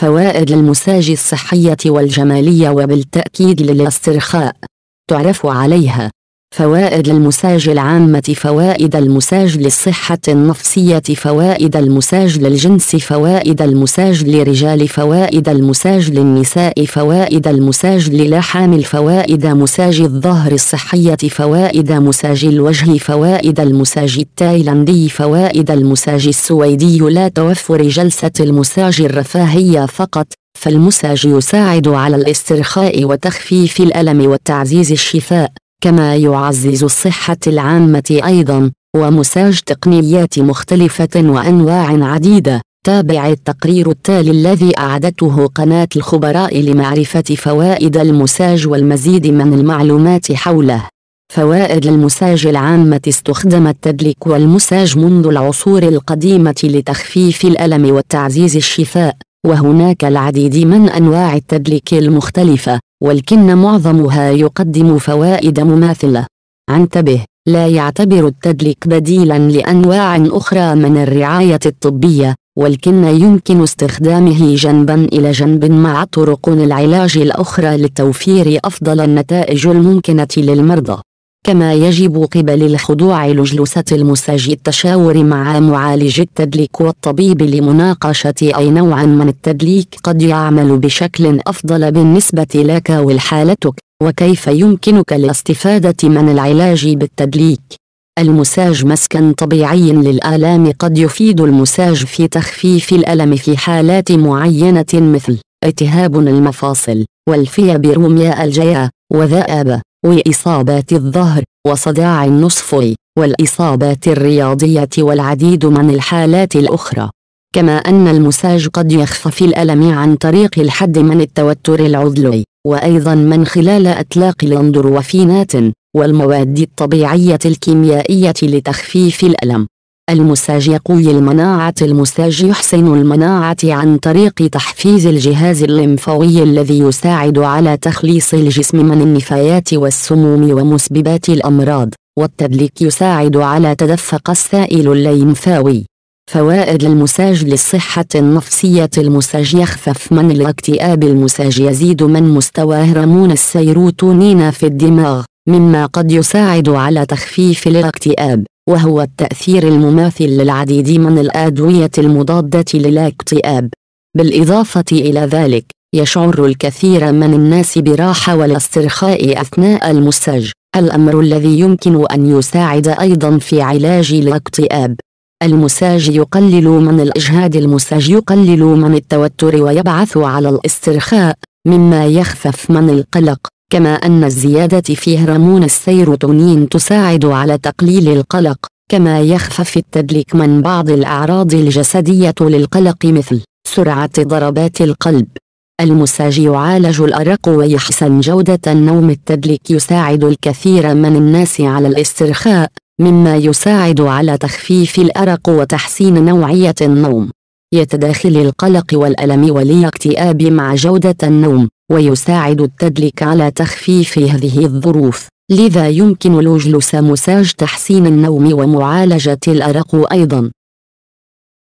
فوائد المساج الصحية والجمالية وبالتأكيد للاسترخاء تعرف عليها فوائد المساج العامة فوائد المساج للصحة النفسية فوائد المساج للجنس فوائد المساج لرجال فوائد المساج للنساء فوائد المساج للا فوائد مساج الظهر الصحية فوائد مساج الوجه فوائد المساج التايلاندي فوائد المساج السويدي لا توفر جلسة المساج الرفاهية فقط فالمساج يساعد على الاسترخاء وتخفيف الألم وتعزيز الشفاء كما يعزز الصحة العامة أيضا ومساج تقنيات مختلفة وأنواع عديدة تابع التقرير التالي الذي أعدته قناة الخبراء لمعرفة فوائد المساج والمزيد من المعلومات حوله فوائد المساج العامة استخدم التدليك والمساج منذ العصور القديمة لتخفيف الألم وتعزيز الشفاء وهناك العديد من أنواع التدليك المختلفة ولكن معظمها يقدم فوائد مماثلة انتبه لا يعتبر التدليك بديلا لأنواع أخرى من الرعاية الطبية ولكن يمكن استخدامه جنبا إلى جنب مع طرق العلاج الأخرى لتوفير أفضل النتائج الممكنة للمرضى كما يجب قبل الخضوع لجلسة المساج التشاور مع معالج التدليك والطبيب لمناقشة أي نوع من التدليك قد يعمل بشكل أفضل بالنسبة لك ولحالتك وكيف يمكنك الاستفادة من العلاج بالتدليك المساج مسكن طبيعي للآلام قد يفيد المساج في تخفيف الألم في حالات معينة مثل التهاب المفاصل الجياء وذآبة وإصابات الظهر وصداع النصفي والإصابات الرياضية والعديد من الحالات الأخرى كما أن المساج قد يخفف الألم عن طريق الحد من التوتر العضلي وأيضا من خلال أطلاق الأندروفينات والمواد الطبيعية الكيميائية لتخفيف الألم المساج يقوي المناعة المساج يحسن المناعة عن طريق تحفيز الجهاز الليمفاوي الذي يساعد على تخليص الجسم من النفايات والسموم ومسببات الأمراض والتدليك يساعد على تدفق السائل الليمفاوي فوائد المساج للصحة النفسية المساج يخفف من الاكتئاب المساج يزيد من مستوى هرمون السيروتونين في الدماغ مما قد يساعد على تخفيف الاكتئاب وهو التأثير المماثل للعديد من الأدوية المضادة للاكتئاب بالإضافة إلى ذلك يشعر الكثير من الناس براحة والاسترخاء أثناء المساج الأمر الذي يمكن أن يساعد أيضا في علاج الاكتئاب المساج يقلل من الإجهاد المساج يقلل من التوتر ويبعث على الاسترخاء مما يخفف من القلق كما أن الزيادة في هرمون السيروتونين تساعد على تقليل القلق كما يخفف التدليك من بعض الأعراض الجسدية للقلق مثل سرعة ضربات القلب المساج يعالج الأرق ويحسن جودة النوم التدليك يساعد الكثير من الناس على الاسترخاء مما يساعد على تخفيف الأرق وتحسين نوعية النوم يتداخل القلق والألم والاكتئاب مع جودة النوم ويساعد التدليك على تخفيف هذه الظروف لذا يمكن الوجلوس مساج تحسين النوم ومعالجة الأرق أيضا